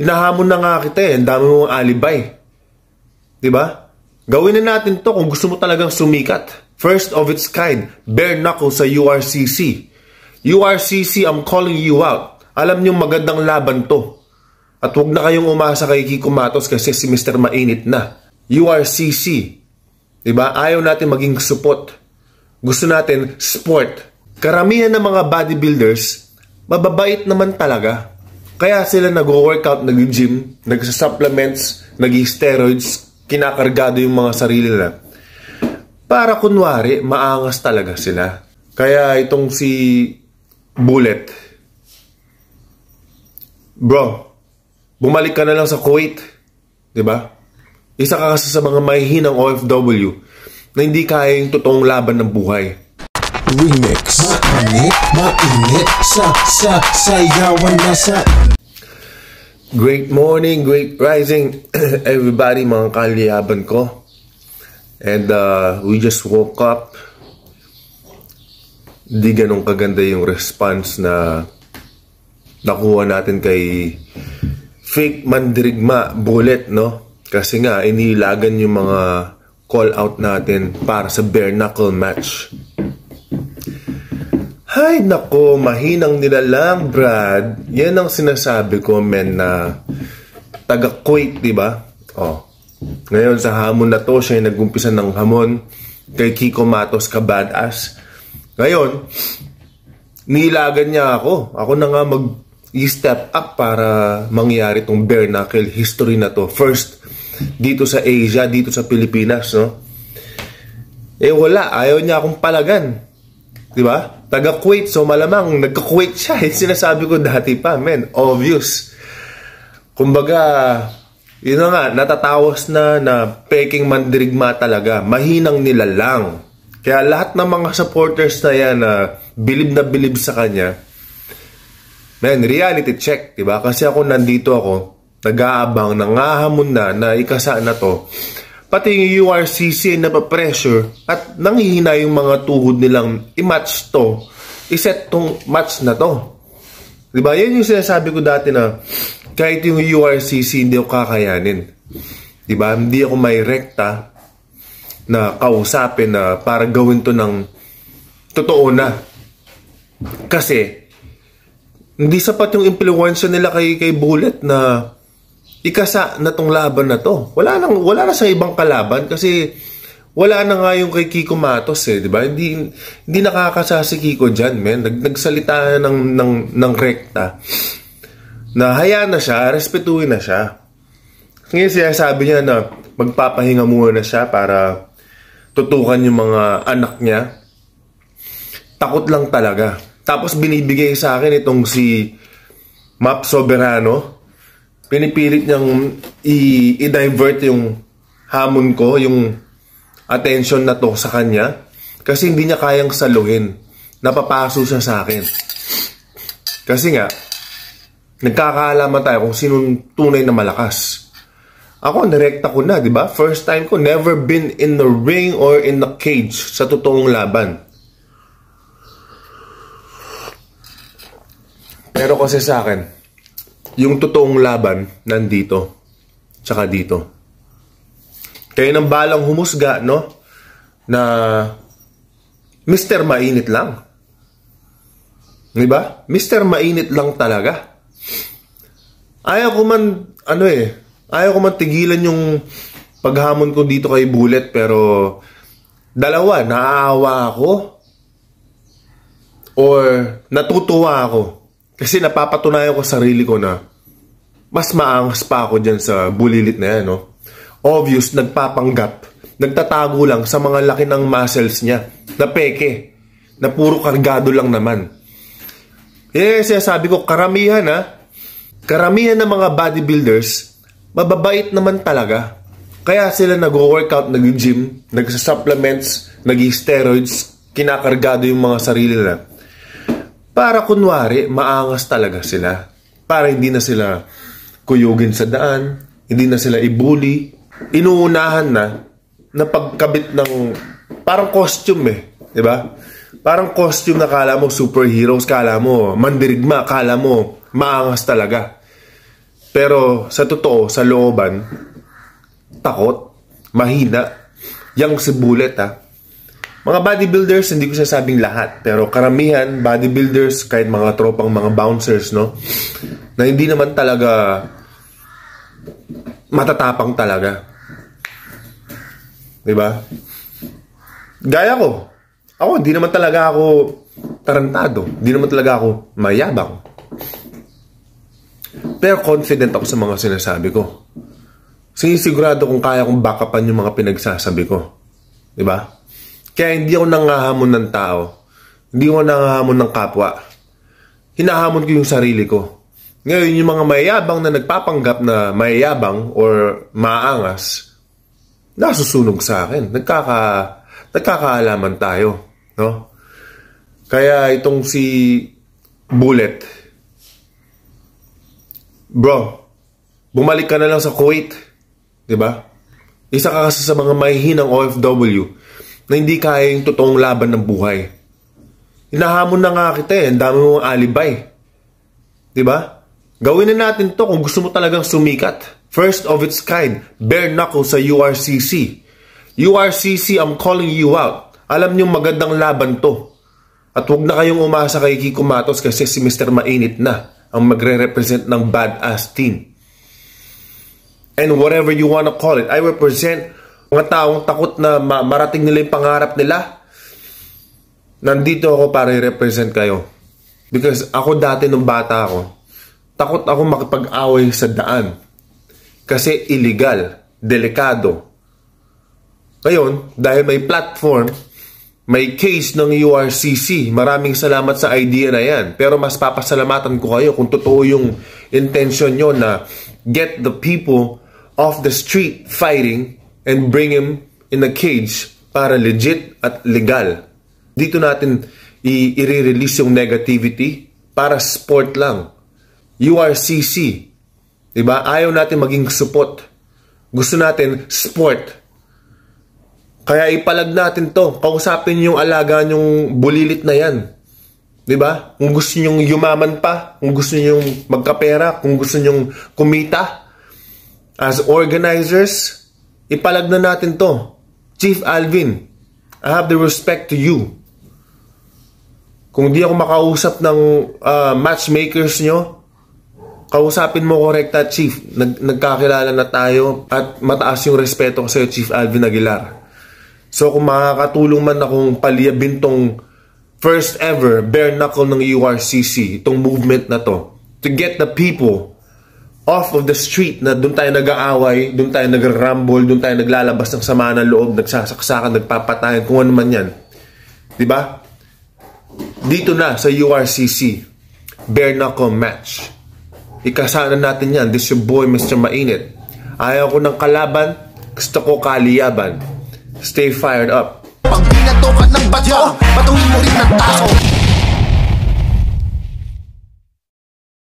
Inahamon na nga kita eh. Ang dami mong alibay. ba? Diba? Gawin na natin to kung gusto mo talagang sumikat. First of its kind. Bare knuckle sa URCC. URCC, I'm calling you out. Alam niyo magandang laban to. At huwag na kayong umasa kay Kiko Matos kasi si Mr. Mainit na. URCC. Diba? Ayaw natin maging support. Gusto natin sport. Karamihan ng mga bodybuilders, mababait naman talaga. Kaya sila nag-workout, nag-gym, nagsa-supplements, nag-steroids, kinakargado yung mga sarili nila. Para kunwari, maangas talaga sila. Kaya itong si Bullet, bro, bumalik ka na lang sa Kuwait. ba? Diba? Isa ka kasi sa mga mahihinang OFW na hindi kaya yung totoong laban ng buhay. Remix Mainit, mainit, sa, sa, sayawan na sa Great morning, great rising Everybody mga kaliyaban ko And uh, we just woke up Di ganun kaganda yung response na Nakuha natin kay Fake Mandirigma Bullet no Kasi nga inilagan yung mga call out natin para sa bare knuckle match Hay nako, mahinang nila lang, Brad. Yan ang sinasabi ko, men, na taga Kuwait, di ba? Oh. Ngayon, sa hamon na to, siya yung nagumpisa ng hamon kay Kiko Matos ka badass. Ngayon, nilagan niya ako. Ako na nga mag step up para mangyari tong bare knuckle history na to. First, dito sa Asia, dito sa Pilipinas, no? Eh wala, ayaw niya akong palagan. 'Di ba? taga Kuwait. So malamang nagka-Kuwait siya. Eh. Sinasabi ko dati pa, men. Obvious. Kumbaga, yun na nga, natatawas na na peking mandirigma talaga. Mahinang nila lang. Kaya lahat ng mga supporters na yan na uh, bilib na bilib sa kanya, men, reality check, di ba? Kasi ako nandito ako, nag-aabang, hamon na na ikasa na to pati yung URCC na pressure at nanghihina yung mga tuhod nilang i-match to, iset tong match na to. Diba? Yan yung sinasabi ko dati na kahit yung URCC hindi ko kakayanin. Diba? Hindi ako may rekta na kausapin na para gawin to ng totoo na. Kasi, hindi sapat yung impluensya nila kay, kay Bullet na ikasa na tong laban na to. Wala nang wala na sa ibang kalaban kasi wala na nga yung kay Kiko Matos eh, 'di ba? Hindi hindi nakakasa si Kiko diyan, men. Nag, nagsalita na ng ng ng rekta. Na haya na siya, respetuhin na siya. Ngayon siya sabi niya na magpapahinga muna siya para tutukan yung mga anak niya. Takot lang talaga. Tapos binibigay sa akin itong si Map Soberano pinipilit niyang i-divert yung hamon ko, yung attention na to sa kanya. Kasi hindi niya kayang saluhin. Napapaso siya sa akin. Kasi nga, nagkakaalaman tayo kung sino tunay na malakas. Ako, nirekta ko na, di ba? First time ko, never been in the ring or in the cage sa totoong laban. Pero kasi sa akin, yung totoong laban nandito tsaka dito. Kayo nang balang humusga, no? Na Mr. Mainit lang. Di ba? Mr. Mainit lang talaga. Ayaw ko man, ano eh, ayaw ko man tigilan yung paghamon ko dito kay Bullet pero dalawa, naawa ako or natutuwa ako kasi napapatunayan ko sarili ko na mas maangas pa ako dyan sa bulilit na yan, no? Obvious, nagpapanggap. Nagtatago lang sa mga laki ng muscles niya. Na peke. Na puro kargado lang naman. Eh, yes, sabi ko, karamihan ha. Karamihan ng mga bodybuilders, mababait naman talaga. Kaya sila nag-workout, nag-gym, nagsa-supplements, nag-steroids, kinakargado yung mga sarili nila. Para kunwari, maangas talaga sila. Para hindi na sila kuyugin sa daan, hindi na sila ibuli. Inuunahan na na pagkabit ng parang costume eh, 'di ba? Parang costume na kala mo superheroes, kala mo mandirigma, kala mo maangas talaga. Pero sa totoo, sa looban, takot, mahina, yang si bullet ha, ah. Mga bodybuilders, hindi ko sasabing lahat, pero karamihan, bodybuilders, kahit mga tropang mga bouncers, no? Na hindi naman talaga matatapang talaga. 'Di ba? Gaya ko. Ako, hindi naman talaga ako tarantado. Hindi naman talaga ako mayabang. Pero confident ako sa mga sinasabi ko. Sinisigurado kung kaya kong backupan yung mga pinagsasabi ko. 'Di ba? Kaya hindi ako nangahamon ng tao. Hindi ako nangahamon ng kapwa. Hinahamon ko yung sarili ko. Ngayon, yung mga mayayabang na nagpapanggap na mayayabang or maangas, nasusunog sa akin. Nagkaka, nagkakaalaman tayo. No? Kaya itong si Bullet, bro, bumalik ka na lang sa Kuwait. 'di ba? Isa ka kasi sa mga mahihinang OFW na hindi kaya yung totoong laban ng buhay. Inahamon na nga kita eh, ang dami mong alibay. ba? Diba? Gawin na natin to kung gusto mo talagang sumikat. First of its kind, bare knuckle sa URCC. URCC, I'm calling you out. Alam niyo magandang laban to. At huwag na kayong umasa kay Kiko Matos kasi si Mr. Mainit na ang magre-represent ng badass team. And whatever you wanna call it, I represent mga taong takot na marating nila yung pangarap nila, nandito ako para i-represent kayo. Because ako dati nung bata ako, takot ako makipag-away sa daan. Kasi illegal, delikado. Ngayon, dahil may platform, may case ng URCC, maraming salamat sa idea na yan. Pero mas papasalamatan ko kayo kung totoo yung intention nyo na get the people off the street fighting and bring him in a cage para legit at legal. Dito natin i-release yung negativity para sport lang. URCC. Diba? Ayaw natin maging support. Gusto natin sport. Kaya ipalag natin to. Kausapin yung alaga yung bulilit na yan. Diba? Kung gusto nyong yumaman pa, kung gusto nyong magkapera, kung gusto nyong kumita, as organizers, Ipalagna natin to. Chief Alvin, I have the respect to you. Kung di ako makausap ng uh, matchmakers nyo, kausapin mo korekta, ah, Chief. Nag nagkakilala na tayo at mataas yung respeto ko sa'yo, Chief Alvin Aguilar. So kung makakatulong man akong paliyabin tong first ever bare knuckle ng URCC, itong movement na to, to get the people off of the street na doon tayo nag-aaway, doon tayo nag-rumble, doon tayo naglalabas ng sama ng loob, nagsasaksakan, nagpapatayan, kung ano man yan. ba? Diba? Dito na sa URCC, bare knuckle match. Ikasana natin yan. This your boy, Mr. Mainit. Ayaw ko ng kalaban, gusto ko kaliyaban. Stay fired up. Pag binato ng batyo, batuhin mo rin ng tao.